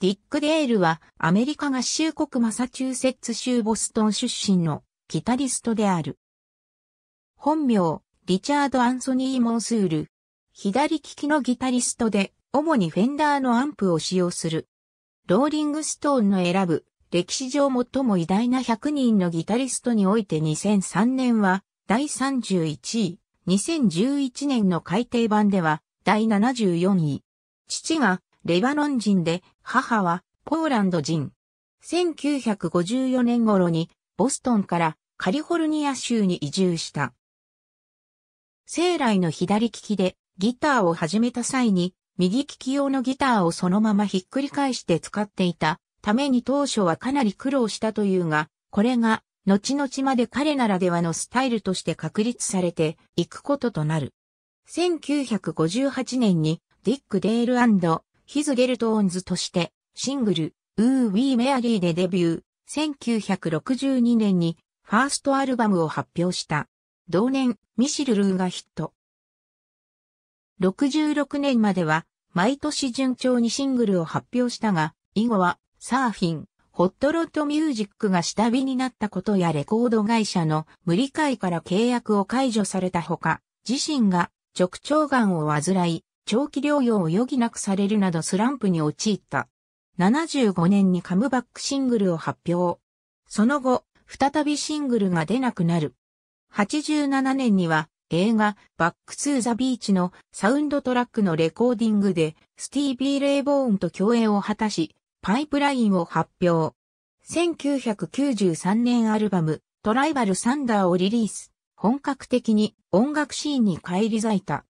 ディック・デールはアメリカ合衆国マサチューセッツ州ボストン出身のギタリストである。本名、リチャード・アンソニー・モンスール。左利きのギタリストで、主にフェンダーのアンプを使用する。ローリング・ストーンの選ぶ、歴史上最も偉大な100人のギタリストにおいて2003年は、第31位、2011年の改訂版では、第74位。父がレバノン人で、母はポーランド人。1954年頃にボストンからカリフォルニア州に移住した。生来の左利きでギターを始めた際に右利き用のギターをそのままひっくり返して使っていたために当初はかなり苦労したというが、これが後々まで彼ならではのスタイルとして確立されていくこととなる。1958年にディック・デールヒズ・ゲルトーンズとして、シングル、ウー・ウィー・メアリーでデビュー。1962年に、ファーストアルバムを発表した。同年、ミシル・ルーがヒット。66年までは、毎年順調にシングルを発表したが、以後は、サーフィン、ホットロッドミュージックが下火になったことやレコード会社の無理解から契約を解除されたほか、自身が直腸癌を患い、長期療養を余儀なくされるなどスランプに陥った。75年にカムバックシングルを発表。その後、再びシングルが出なくなる。87年には映画バックツーザビーチのサウンドトラックのレコーディングでスティービー・レイボーンと共演を果たし、パイプラインを発表。1993年アルバムトライバルサンダーをリリース。本格的に音楽シーンに返り咲いた。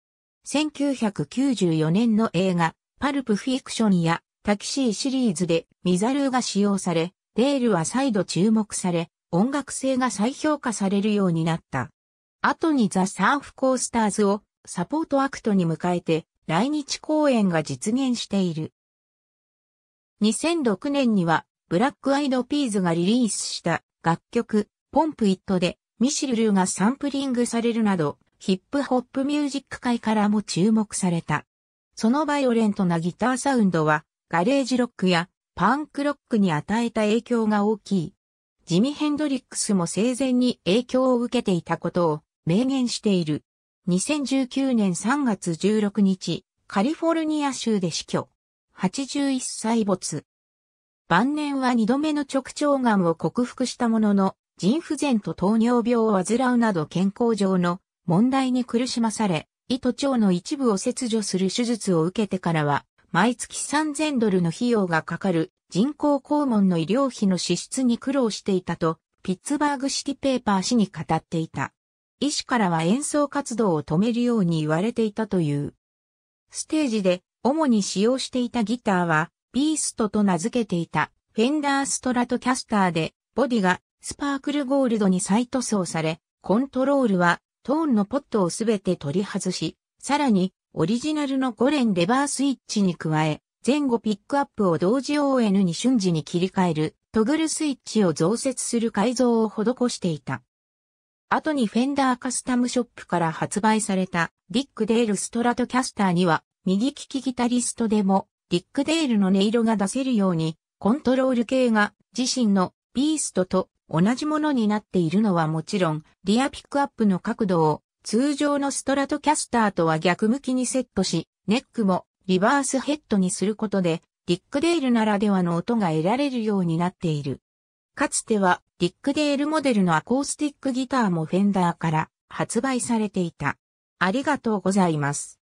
1994年の映画、パルプフィクションやタキシーシリーズでミザルーが使用され、デールは再度注目され、音楽性が再評価されるようになった。後にザ・サーフ・コースターズをサポートアクトに迎えて来日公演が実現している。2006年にはブラックアイドピーズがリリースした楽曲ポンプイットでミシルルーがサンプリングされるなどヒップホップミュージック界からも注目された。そのバイオレントなギターサウンドは、ガレージロックやパンクロックに与えた影響が大きい。ジミ・ヘンドリックスも生前に影響を受けていたことを明言している。2019年3月16日、カリフォルニア州で死去。81歳没。晩年は2度目の直腸癌を克服したものの、腎不全と糖尿病を患うなど健康上の問題に苦しまされ、胃と腸の一部を切除する手術を受けてからは、毎月3000ドルの費用がかかる人工肛門の医療費の支出に苦労していたと、ピッツバーグシティペーパー氏に語っていた。医師からは演奏活動を止めるように言われていたという。ステージで主に使用していたギターは、ビーストと名付けていたフェンダーストラトキャスターで、ボディがスパークルゴールドに再塗装され、コントロールはトーンのポットをすべて取り外し、さらに、オリジナルの5連レバースイッチに加え、前後ピックアップを同時 ON に瞬時に切り替える、トグルスイッチを増設する改造を施していた。後にフェンダーカスタムショップから発売されたディック・デール・ストラトキャスターには、右利きギタリストでも、ディック・デールの音色が出せるように、コントロール系が自身のビーストと同じものになっているのはもちろん、リアピックアップの角度を通常のストラトキャスターとは逆向きにセットし、ネックもリバースヘッドにすることで、ディックデールならではの音が得られるようになっている。かつては、ディックデールモデルのアコースティックギターもフェンダーから発売されていた。ありがとうございます。